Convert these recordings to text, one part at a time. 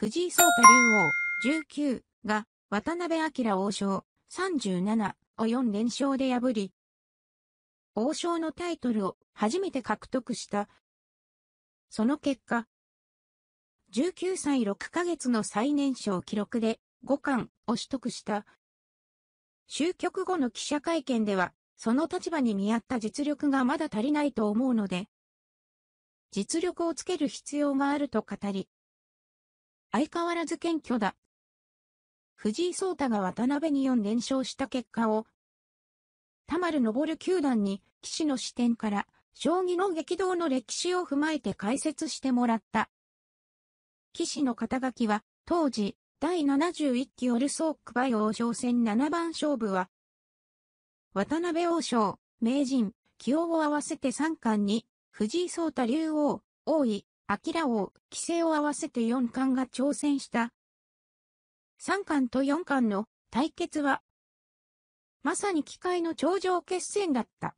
藤井聡太竜王、19が、渡辺明王将、37を4連勝で破り、王将のタイトルを初めて獲得した。その結果、19歳6ヶ月の最年少記録で5冠を取得した。終局後の記者会見では、その立場に見合った実力がまだ足りないと思うので、実力をつける必要があると語り、相変わらず謙虚だ。藤井聡太が渡辺に4連勝した結果を、田丸昇球団に、騎士の視点から、将棋の激動の歴史を踏まえて解説してもらった。騎士の肩書きは、当時、第71期オルソークバイ王将戦7番勝負は、渡辺王将、名人、起用を合わせて3冠に、藤井聡太竜王、王位、ラ王、規制を合わせて4巻が挑戦した。3巻と4巻の対決は、まさに機械の頂上決戦だった。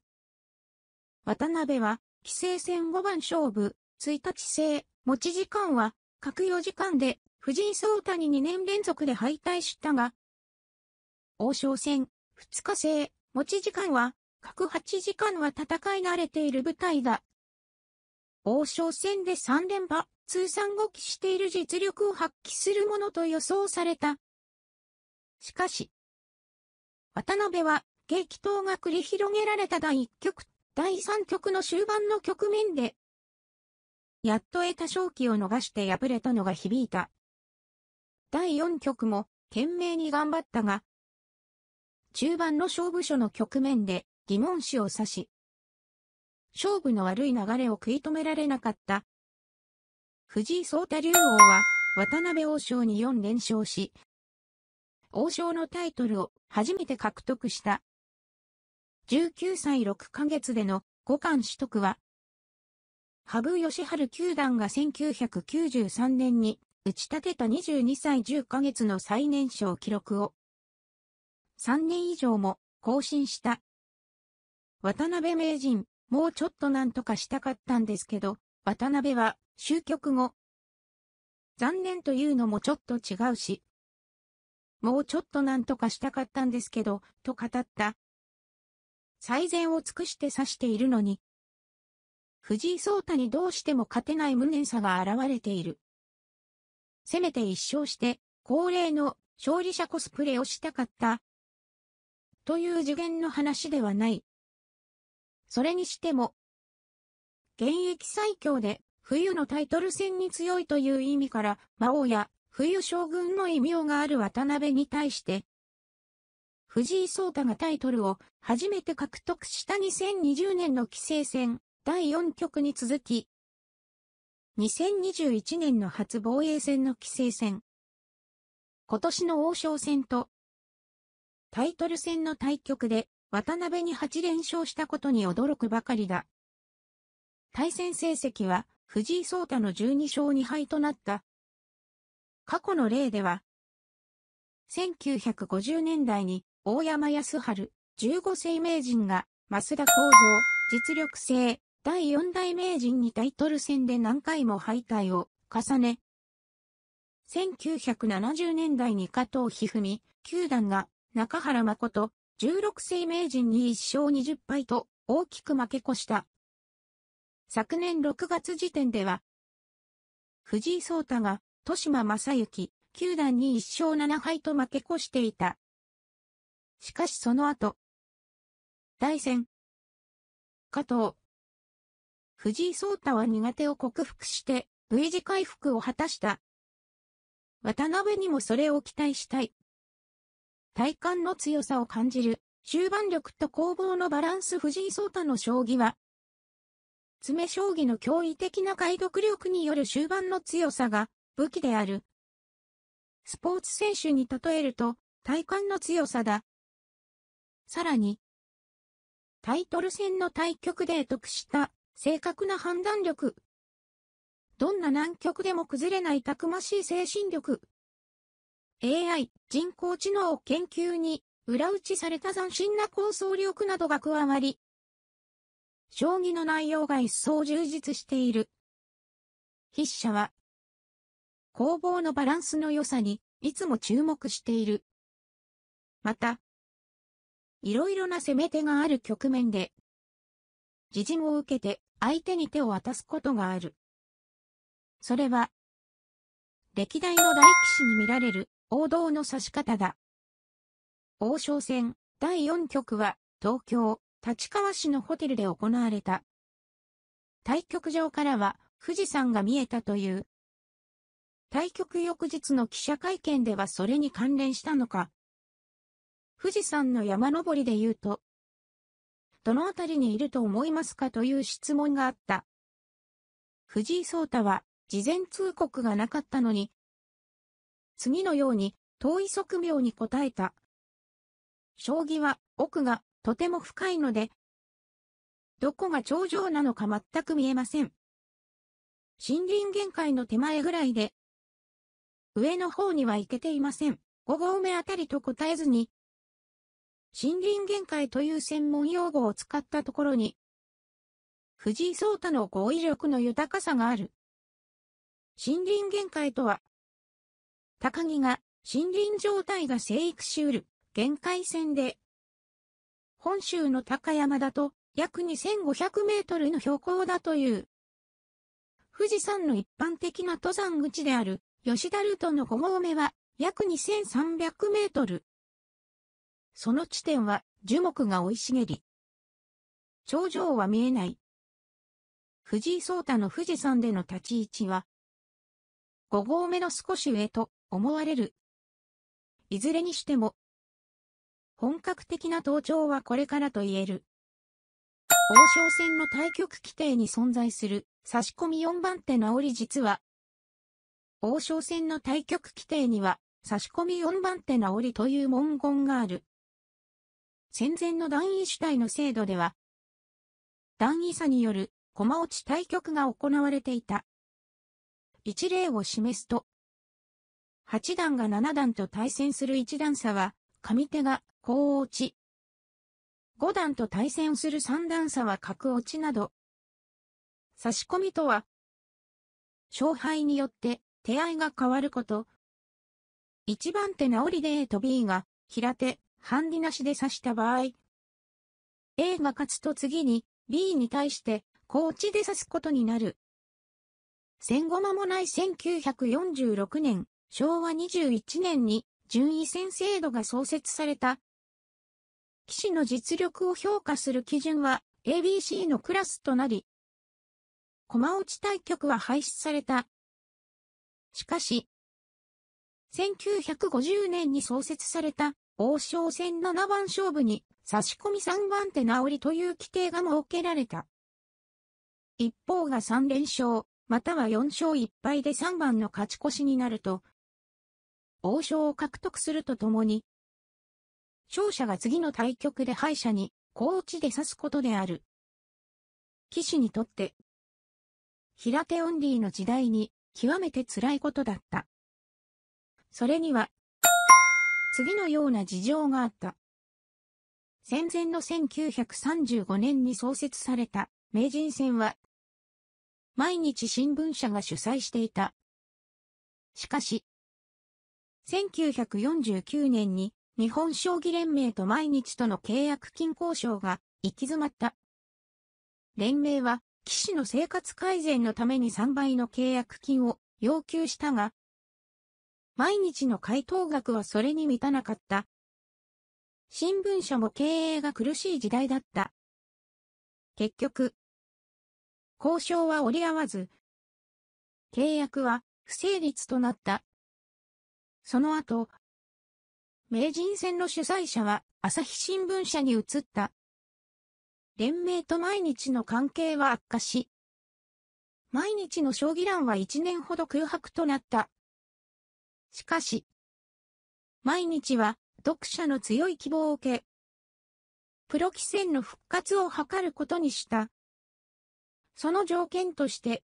渡辺は、規制戦5番勝負、1日制、持ち時間は、各4時間で、藤井聡太に2年連続で敗退したが、王将戦、2日制、持ち時間は、各8時間は戦い慣れている舞台だ。王将戦で3連覇、通算5期している実力を発揮するものと予想された。しかし、渡辺は激闘が繰り広げられた第1局、第3局の終盤の局面で、やっと得た勝機を逃して敗れたのが響いた。第4局も懸命に頑張ったが、中盤の勝負所の局面で疑問視を指し、勝負の悪い流れを食い止められなかった。藤井聡太竜王は、渡辺王将に4連勝し、王将のタイトルを初めて獲得した。19歳6ヶ月での五冠取得は、羽生善治九段が1993年に打ち立てた22歳10ヶ月の最年少記録を、3年以上も更新した。渡辺名人、もうちょっとなんとかしたかったんですけど、渡辺は、終局後。残念というのもちょっと違うし。もうちょっとなんとかしたかったんですけど、と語った。最善を尽くして指しているのに。藤井聡太にどうしても勝てない無念さが現れている。せめて一勝して、恒例の勝利者コスプレをしたかった。という次元の話ではない。それにしても、現役最強で、冬のタイトル戦に強いという意味から、魔王や冬将軍の異名がある渡辺に対して、藤井聡太がタイトルを初めて獲得した2020年の棋聖戦第4局に続き、2021年の初防衛戦の棋聖戦、今年の王将戦と、タイトル戦の対局で渡辺に8連勝したことに驚くばかりだ。対戦成績は藤井聡太の12勝2敗となった。過去の例では、1950年代に大山康春、15世名人が増田幸三、実力制、第4代名人にタイトル戦で何回も敗退を重ね、1970年代に加藤一二三、球団が中原誠、16世名人に1勝20敗と大きく負け越した。昨年6月時点では、藤井聡太が、豊島正幸、球団に1勝7敗と負け越していた。しかしその後、大戦、加藤、藤井聡太は苦手を克服して、V 字回復を果たした。渡辺にもそれを期待したい。体幹の強さを感じる、終盤力と攻防のバランス藤井聡太の将棋は、詰将棋の驚異的な解読力による終盤の強さが武器である。スポーツ選手に例えると、体幹の強さだ。さらに、タイトル戦の対局で得した正確な判断力。どんな難局でも崩れないたくましい精神力。AI、人工知能研究に、裏打ちされた斬新な構想力などが加わり、将棋の内容が一層充実している。筆者は、攻防のバランスの良さに、いつも注目している。また、いろいろな攻め手がある局面で、自陣を受けて相手に手を渡すことがある。それは、歴代の大騎士に見られる王道の指し方だ。王将戦第4局は東京、立川市のホテルで行われた。対局場からは富士山が見えたという。対局翌日の記者会見ではそれに関連したのか。富士山の山登りで言うと、どのあたりにいると思いますかという質問があった。藤井聡太は、事前通告がなかったのに、次のように、遠い側面に答えた。将棋は奥がとても深いので、どこが頂上なのか全く見えません。森林限界の手前ぐらいで、上の方には行けていません。5合目あたりと答えずに、森林限界という専門用語を使ったところに、藤井聡太の語彙力の豊かさがある。森林限界とは、高木が森林状態が生育しうる限界線で、本州の高山だと約2500メートルの標高だという。富士山の一般的な登山口である吉田ルートの5合目は約2300メートル。その地点は樹木が生い茂り、頂上は見えない。藤井聡太の富士山での立ち位置は、5合目の少し上と思われる。いずれにしても、本格的な登頂はこれからと言える。王将戦の対局規定に存在する差し込み4番手直り実は、王将戦の対局規定には差し込み4番手直りという文言がある。戦前の段位主体の制度では、段位差による駒落ち対局が行われていた。一例を示すと、8段が7段と対戦する1段差は、上手がこう落ち。5段と対戦する3段差は角落ちなど。差し込みとは、勝敗によって手合いが変わること。1番手直りで A と B が平手、ハンディなしで指した場合、A が勝つと次に B に対して高落ちで指すことになる。戦後間もない1946年、昭和21年に順位戦制度が創設された。騎士の実力を評価する基準は ABC のクラスとなり、駒落ち対局は廃止された。しかし、1950年に創設された王将戦7番勝負に差し込み3番手直りという規定が設けられた。一方が3連勝、または4勝1敗で3番の勝ち越しになると、王将を獲得するとともに、勝者が次の対局で敗者に、高知で指すことである。騎士にとって、平手オンリーの時代に、極めて辛いことだった。それには、次のような事情があった。戦前の1935年に創設された名人戦は、毎日新聞社が主催していた。しかし、1949年に日本将棋連盟と毎日との契約金交渉が行き詰まった。連盟は、騎士の生活改善のために3倍の契約金を要求したが、毎日の回答額はそれに満たなかった。新聞社も経営が苦しい時代だった。結局、交渉は折り合わず、契約は不成立となった。その後、名人戦の主催者は朝日新聞社に移った。連盟と毎日の関係は悪化し、毎日の将棋欄は1年ほど空白となった。しかし、毎日は読者の強い希望を受け、プロ棋戦の復活を図ることにした。その条件として、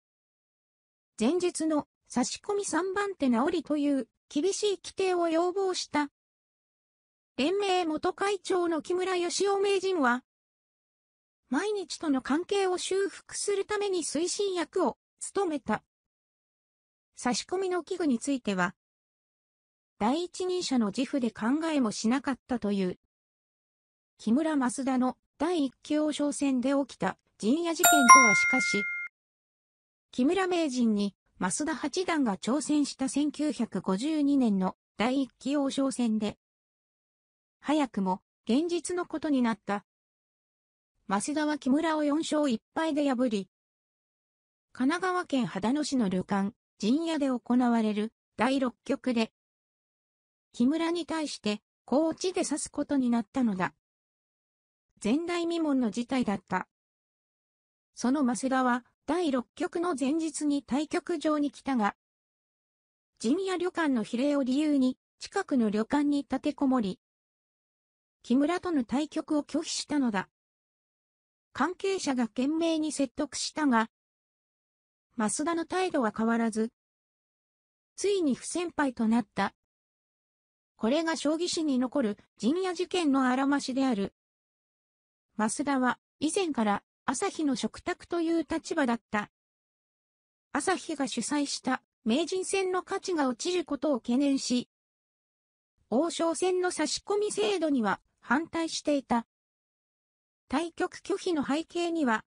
前日の差し込み3番手直りという厳しい規定を要望した。連盟元会長の木村義雄名人は、毎日との関係を修復するために推進役を務めた。差し込みの器具については、第一人者の自負で考えもしなかったという。木村増田の第一級王将戦で起きた陣屋事件とはしかし、木村名人に増田八段が挑戦した1952年の第一期王将戦で、早くも現実のことになった。増田は木村を4勝1敗で破り、神奈川県秦野市の旅館、陣屋で行われる第6局で、木村に対して、高知で指すことになったのだ。前代未聞の事態だった。その増田は、第6局の前日に対局場に来たが、陣屋旅館の比例を理由に、近くの旅館に立てこもり、木村との対局を拒否したのだ。関係者が懸命に説得したが、増田の態度は変わらず、ついに不先輩となった。これが将棋史に残る陣屋事件のあらましである。増田は以前から朝日の食卓という立場だった。朝日が主催した名人戦の価値が落ちることを懸念し、王将戦の差し込み制度には反対していた。対局拒否の背景には、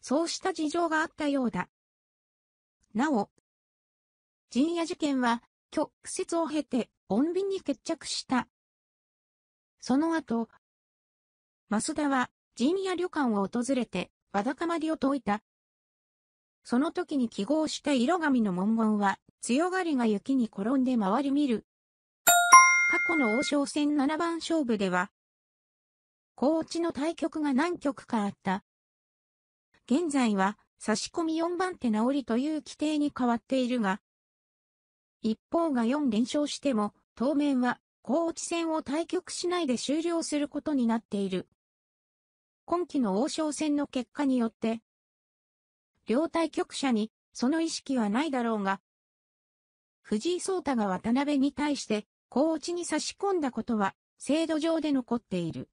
そうした事情があったようだ。なお、陣屋事件は、曲節を経て、穏便に決着した。その後、増田は、陣屋旅館を訪れて、わだかまりを解いた。その時に記号した色紙の文言は、強がりが雪に転んで回り見る。過去の王将戦七番勝負では、高知の対局が何局かあった。現在は、差し込み4番手直りという規定に変わっているが、一方が4連勝しても、当面は、高知戦を対局しないで終了することになっている。今期の王将戦の結果によって、両対局者にその意識はないだろうが、藤井聡太が渡辺に対して、高落ちに差し込んだことは、制度上で残っている。